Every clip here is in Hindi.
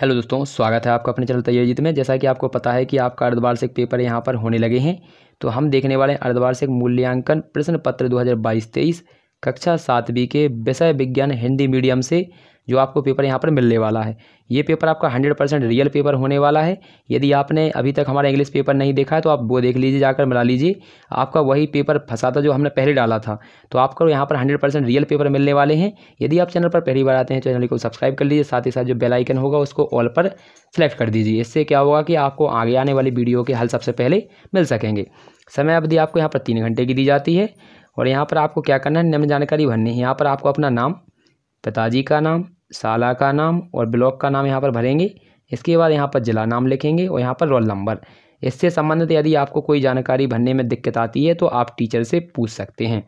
हेलो दोस्तों स्वागत है आपका अपने चैनल तैयारी में जैसा कि आपको पता है कि आपका अर्धवार्षिक पेपर यहाँ पर होने लगे हैं तो हम देखने वाले हैं अर्धवार्षिक मूल्यांकन प्रश्न पत्र 2022-23 कक्षा सात बी के विषय विज्ञान हिंदी मीडियम से जो आपको पेपर यहाँ पर मिलने वाला है ये पेपर आपका हंड्रेड परसेंट रियल पेपर होने वाला है यदि आपने अभी तक हमारा इंग्लिश पेपर नहीं देखा है तो आप वो देख लीजिए जाकर मिला लीजिए आपका वही पेपर फंसा था जो हमने पहले डाला था तो आपको यहाँ पर हंड्रेड परसेंट रियल पेपर मिलने वाले हैं यदि आप चैनल पर पहली बार आते हैं चैनल को सब्सक्राइब कर लीजिए साथ ही साथ जो बेलाइकन होगा उसको ऑल पर सेलेक्ट कर दीजिए इससे क्या होगा कि आपको आगे आने वाली वीडियो के हल सबसे पहले मिल सकेंगे समय अवधि आपको यहाँ पर तीन घंटे की दी जाती है और यहाँ पर आपको क्या करना है निम्न जानकारी भरनी है यहाँ पर आपको अपना नाम पिताजी का नाम साला का नाम और ब्लॉक का नाम यहाँ पर भरेंगे इसके बाद यहाँ पर ज़िला नाम लिखेंगे और यहाँ पर रोल नंबर इससे संबंधित यदि आपको कोई जानकारी भरने में दिक्कत आती है तो आप टीचर से पूछ सकते हैं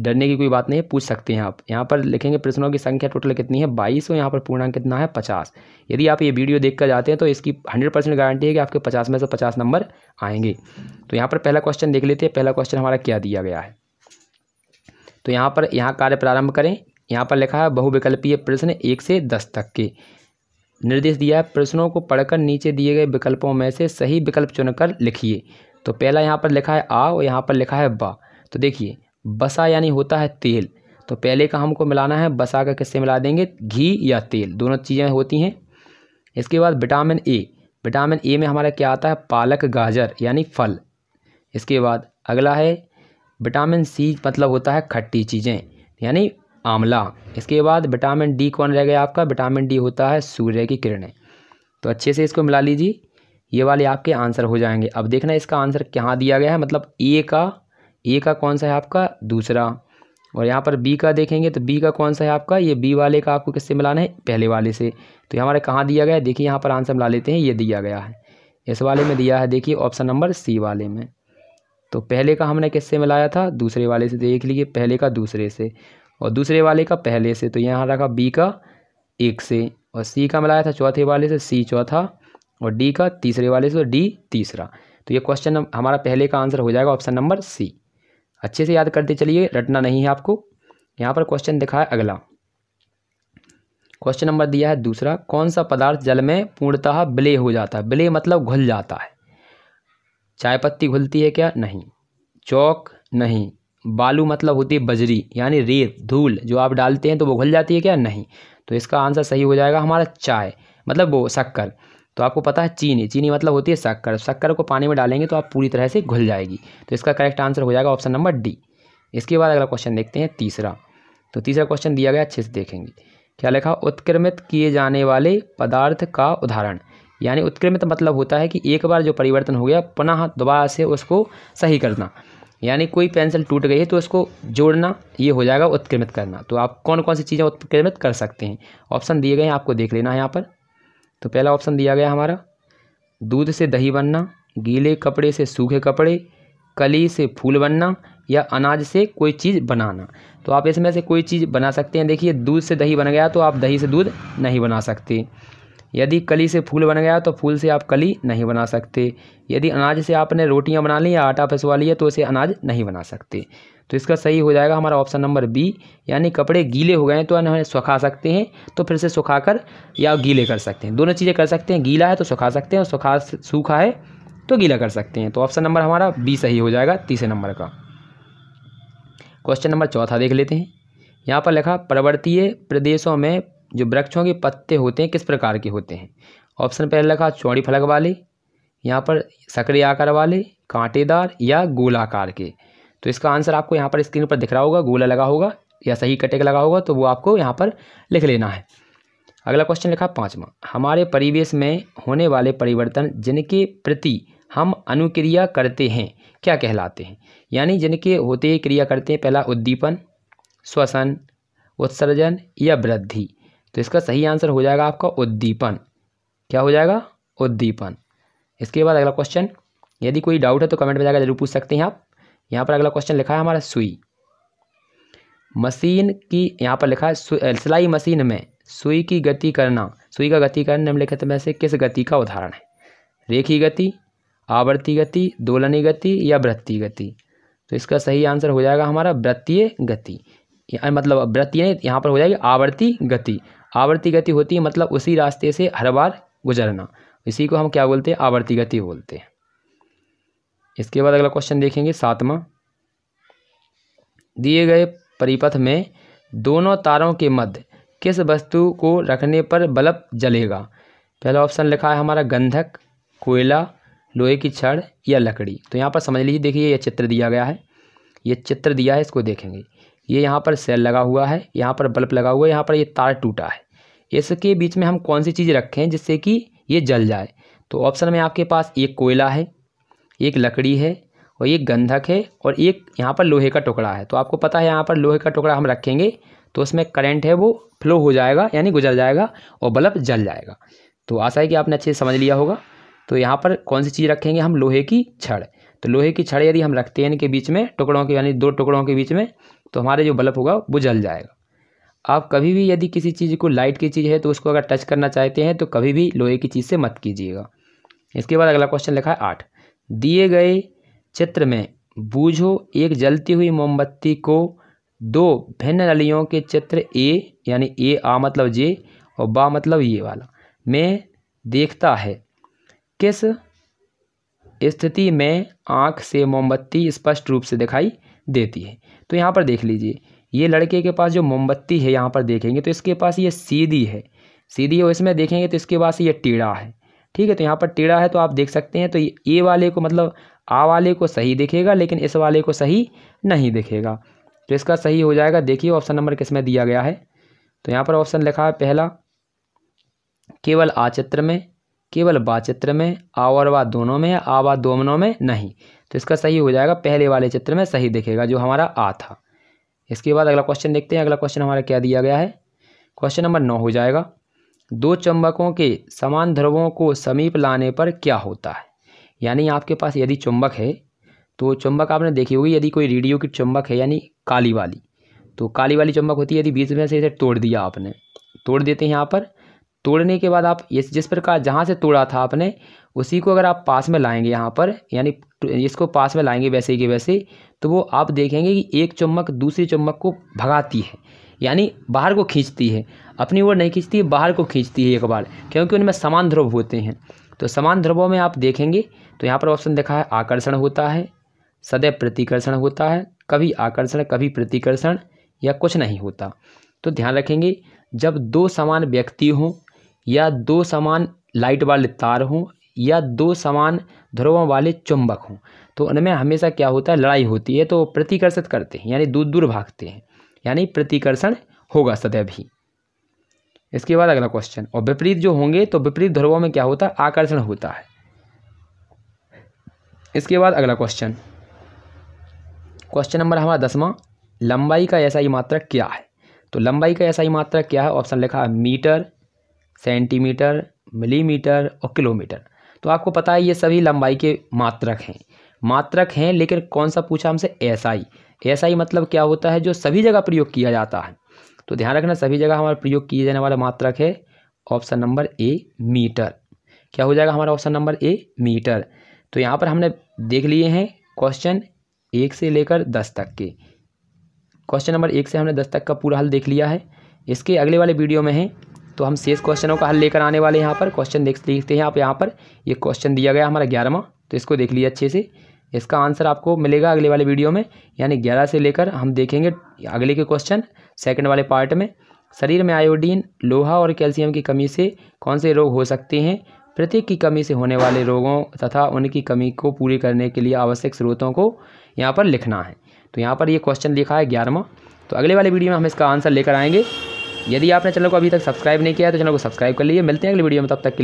डरने की कोई बात नहीं है पूछ सकते हैं आप यहाँ पर लिखेंगे प्रश्नों की संख्या टोटल कितनी है बाईस और यहाँ पर पूर्णांक कितना है पचास यदि आप ये वीडियो देख कर जाते हैं तो इसकी हंड्रेड परसेंट गारंटी है कि आपके पचास में से पचास नंबर आएंगे तो यहाँ पर पहला क्वेश्चन देख लेते हैं पहला क्वेश्चन हमारा क्या दिया गया है तो यहाँ पर यहाँ कार्य प्रारंभ करें यहाँ पर लिखा है बहुविकल्पीय प्रश्न एक से दस तक के निर्देश दिया है प्रश्नों को पढ़कर नीचे दिए गए विकल्पों में से सही विकल्प चुनकर लिखिए तो पहला यहाँ पर लिखा है आ और यहाँ पर लिखा है बा तो देखिए बसा यानी होता है तेल तो पहले का हमको मिलाना है बसा का किससे मिला देंगे घी या तेल दोनों चीज़ें होती हैं इसके बाद विटामिन ए विटामिन ए में हमारा क्या आता है पालक गाजर यानी फल इसके बाद अगला है विटामिन सी मतलब होता है खट्टी चीज़ें यानी आंवला इसके बाद विटामिन डी कौन रह गया आपका विटामिन डी होता है सूर्य की किरणें तो अच्छे से इसको मिला लीजिए ये वाले आपके आंसर हो जाएंगे अब देखना इसका आंसर कहाँ दिया गया है मतलब ए का ए का कौन सा है आपका दूसरा और यहाँ पर बी का देखेंगे तो बी का कौन सा है आपका ये बी वाले का आपको किससे मिलाना है पहले वाले से तो ये हमारा कहाँ दिया गया है देखिए यहाँ पर आंसर मिला लेते हैं ये दिया गया है इस वाले में दिया है देखिए ऑप्शन नंबर सी वाले में तो पहले का हमने किससे मिलाया था दूसरे वाले से तो देख लीजिए पहले का दूसरे से और दूसरे वाले का पहले से तो यहाँ रखा बी का एक से और सी का मिलाया था चौथे वाले से सी चौथा और डी का तीसरे वाले से डी तो तीसरा तो ये क्वेश्चन हमारा पहले का आंसर हो जाएगा ऑप्शन नंबर सी अच्छे से याद करते चलिए रटना नहीं है आपको यहाँ पर क्वेश्चन दिखा है अगला क्वेश्चन नंबर दिया है दूसरा कौन सा पदार्थ जल में पूर्णतः ब्ले हो जाता है ब्ले मतलब घुल जाता है चाय पत्ती घुलती है क्या नहीं चौक नहीं बालू मतलब होती है बजरी यानी रेत धूल जो आप डालते हैं तो वो घुल जाती है क्या नहीं तो इसका आंसर सही हो जाएगा हमारा चाय मतलब वो शक्कर तो आपको पता है चीनी चीनी मतलब होती है शक्कर शक्कर को पानी में डालेंगे तो आप पूरी तरह से घुल जाएगी तो इसका करेक्ट आंसर हो जाएगा ऑप्शन नंबर डी इसके बाद अगला क्वेश्चन देखते हैं तीसरा तो तीसरा क्वेश्चन दिया गया अच्छे से देखेंगे क्या लिखा उत्क्रमित किए जाने वाले पदार्थ का उदाहरण यानी उत्क्रमित मतलब होता है कि एक बार जो परिवर्तन हो गया पुनः दोबारा से उसको सही करना यानी कोई पेंसिल टूट गई है तो इसको जोड़ना ये हो जाएगा उत्क्रमित करना तो आप कौन कौन सी चीज़ें उत्क्रमित कर सकते हैं ऑप्शन दिए गए हैं आपको देख लेना है यहाँ पर तो पहला ऑप्शन दिया गया हमारा दूध से दही बनना गीले कपड़े से सूखे कपड़े कली से फूल बनना या अनाज से कोई चीज़ बनाना तो आप इसमें से कोई चीज़ बना सकते हैं देखिए दूध से दही बन गया तो आप दही से दूध नहीं बना सकते यदि कली से फूल बन गया तो फूल से आप कली नहीं बना सकते यदि अनाज से आपने रोटियां बना ली या आटा फंसवा लिया तो इसे अनाज नहीं बना सकते तो इसका सही हो जाएगा हमारा ऑप्शन नंबर बी यानी कपड़े गीले हो गए तो हमें सुखा सकते हैं तो फिर से कर या गीले कर सकते हैं दोनों चीज़ें कर सकते हैं गीला है तो सुखा सकते हैं और सुखा सूखा है तो गीला कर सकते हैं तो ऑप्शन नंबर हमारा बी सही हो जाएगा तीसरे नंबर का क्वेश्चन नंबर चौथा देख लेते हैं यहाँ पर लिखा पर्वतीय प्रदेशों में जो वृक्षों के पत्ते होते हैं किस प्रकार के होते हैं ऑप्शन पहले लिखा चौड़ी फलक वाले यहाँ पर सक्रिय आकार वाले कांटेदार या गोलाकार के तो इसका आंसर आपको यहाँ पर स्क्रीन पर दिख रहा होगा गोला लगा होगा या सही कटेक लगा होगा तो वो आपको यहाँ पर लिख लेना है अगला क्वेश्चन लिखा पाँचवा हमारे परिवेश में होने वाले परिवर्तन जिनके प्रति हम अनुक्रिया करते हैं क्या कहलाते हैं यानी जिनके होते क्रिया करते हैं पहला उद्दीपन श्वसन उत्सर्जन या वृद्धि तो इसका सही आंसर हो जाएगा आपका उद्दीपन क्या हो जाएगा उद्दीपन इसके बाद अगला क्वेश्चन यदि कोई डाउट है तो कमेंट में जाकर जरूर पूछ सकते हैं आप यहाँ पर अगला क्वेश्चन लिखा है हमारा सुई मशीन की यहाँ पर लिखा है सिलाई मशीन में सुई की गति करना सुई का गति करना निम्नलिखित में से किस गति का उदाहरण है रेखी गति आवर्ती गति दोलनी गति या वृत्ति गति तो इसका सही आंसर हो जाएगा हमारा वृत्तीय गति मतलब व्रत यानी यहाँ पर हो जाएगी आवर्ती गति आवर्ती गति होती है मतलब उसी रास्ते से हर बार गुजरना इसी को हम क्या बोलते हैं आवर्ती गति बोलते हैं इसके बाद अगला क्वेश्चन देखेंगे सातवा दिए गए परिपथ में दोनों तारों के मध्य किस वस्तु को रखने पर बल्ब जलेगा पहला ऑप्शन लिखा है हमारा गंधक कोयला लोहे की छड़ या लकड़ी तो यहाँ पर समझ लीजिए देखिए यह चित्र दिया गया है ये चित्र दिया है इसको देखेंगे ये यहाँ पर सेल लगा हुआ है यहाँ पर बल्ब लगा हुआ है यहाँ पर ये तार टूटा है इसके बीच में हम कौन सी चीज़ रखें जिससे कि ये जल जाए तो ऑप्शन में आपके पास एक कोयला है एक लकड़ी है और एक गंधक है और एक यहाँ पर लोहे का टुकड़ा है तो आपको पता है यहाँ पर लोहे का टुकड़ा हम रखेंगे तो उसमें करंट है वो फ्लो हो जाएगा यानी गुजर जाएगा और बल्ब जल जाएगा तो आशा है कि आपने अच्छे से समझ लिया होगा तो यहाँ पर कौन सी चीज़ रखेंगे हम लोहे की छड़ तो लोहे की छड़ यदि हम रखते हैं इनके बीच में टुकड़ों के यानी दो टुकड़ों के बीच में तो हमारे जो बल्ब होगा वो जल जाएगा आप कभी भी यदि किसी चीज़ को लाइट की चीज़ है तो उसको अगर टच करना चाहते हैं तो कभी भी लोहे की चीज़ से मत कीजिएगा इसके बाद अगला क्वेश्चन लिखा है आठ दिए गए चित्र में बूझो एक जलती हुई मोमबत्ती को दो भिन्न नलियों के चित्र ए यानी ए आ मतलब जे और बा मतलब ये वाला में देखता है किस स्थिति में आँख से मोमबत्ती स्पष्ट रूप से दिखाई देती है तो यहाँ पर देख लीजिए ये लड़के के पास जो मोमबत्ती है यहाँ पर देखेंगे तो इसके पास ये सीधी है सीधी है इसमें देखेंगे तो इसके पास ये टीढ़ा है ठीक है तो यहाँ पर टीढ़ा है तो आप देख सकते हैं तो ये वाले को मतलब आ वाले को सही दिखेगा लेकिन इस वाले को सही नहीं दिखेगा तो इसका सही हो जाएगा देखिए ऑप्शन नंबर किस में दिया गया है तो यहाँ पर ऑप्शन लिखा है पहला केवल आचित्र में केवल बाचित्र में आवरवा दोनों में या आवा दोनों में नहीं तो इसका सही हो जाएगा पहले वाले चित्र में सही दिखेगा जो हमारा आ था इसके बाद अगला क्वेश्चन देखते हैं अगला क्वेश्चन हमारा क्या दिया गया है क्वेश्चन नंबर नौ हो जाएगा दो चुंबकों के समान ध्रुवों को समीप लाने पर क्या होता है यानी आपके पास यदि चुंबक है तो चुंबक आपने देखी होगी यदि कोई रेडियो की चुंबक है यानी काली वाली तो काली वाली चुंबक होती है यदि बीच में से इसे तोड़ दिया आपने तोड़ देते हैं यहाँ पर तोड़ने के बाद आप ये जिस प्रकार जहाँ से तोड़ा था आपने उसी को अगर आप पास में लाएंगे यहाँ पर यानी इसको पास में लाएंगे वैसे के वैसे तो वो आप देखेंगे कि एक चम्मक दूसरी चम्मक को भगाती है यानी बाहर को खींचती है अपनी ओर नहीं खींचती बाहर को खींचती है एक बार क्योंकि उनमें समान ध्रुव होते हैं तो समान ध्रुवों में आप देखेंगे तो यहाँ पर ऑप्शन देखा है आकर्षण होता है सदैव प्रतिकर्षण होता है कभी आकर्षण कभी प्रतिकर्षण या कुछ नहीं होता तो ध्यान रखेंगे जब दो समान व्यक्ति हों या दो समान लाइट वाले तार हों या दो समान ध्रुवों वाले चुंबक हों तो उनमें हमेशा क्या होता है लड़ाई होती है तो प्रतिकर्षित करते हैं यानी दूर दूर भागते हैं यानी प्रतिकर्षण होगा सदैव ही इसके बाद अगला क्वेश्चन और विपरीत जो होंगे तो विपरीत ध्रुवों में क्या होता है आकर्षण होता है इसके बाद अगला क्वेश्चन क्वेश्चन नंबर हमारा दसवां लंबाई का ऐसा ही मात्रक क्या है तो लंबाई का ऐसा ही मात्रक क्या है ऑप्शन लिखा है मीटर सेंटीमीटर मिलीमीटर और किलोमीटर तो आपको पता है ये सभी लंबाई के मात्रक हैं मात्रक हैं लेकिन कौन सा पूछा हमसे एसआई एसआई मतलब क्या होता है जो सभी जगह प्रयोग किया जाता है तो ध्यान रखना सभी जगह हमारा प्रयोग किए जाने वाला मात्रक है ऑप्शन नंबर ए मीटर क्या हो जाएगा हमारा ऑप्शन नंबर ए मीटर तो यहाँ पर हमने देख लिए हैं क्वेश्चन एक से लेकर दस तक के क्वेश्चन नंबर एक से हमने दस तक का पूरा हल देख लिया है इसके अगले वाले वीडियो में है तो हम शेष क्वेश्चनों का हल लेकर आने वाले यहाँ पर क्वेश्चन देख देखते हैं आप यहाँ पर ये क्वेश्चन दिया गया हमारा ग्यारहवा तो इसको देख लीजिए अच्छे से इसका आंसर आपको मिलेगा अगले वाले वीडियो में यानी ग्यारह से लेकर हम देखेंगे अगले के क्वेश्चन सेकेंड वाले पार्ट में शरीर में आयोडीन लोहा और कैल्शियम की कमी से कौन से रोग हो सकते हैं प्रत्येक की कमी से होने वाले रोगों तथा उनकी कमी को पूरी करने के लिए आवश्यक स्रोतों को यहाँ पर लिखना है तो यहाँ पर ये क्वेश्चन लिखा है ग्यारहवा तो अगले वाले वीडियो में हम इसका आंसर लेकर आएंगे यदि आपने चैनल को अभी तक सब्सक्राइब नहीं किया है तो चैनल को सब्सक्राइब कर लीजिए मिलते हैं अगली वीडियो में तब तक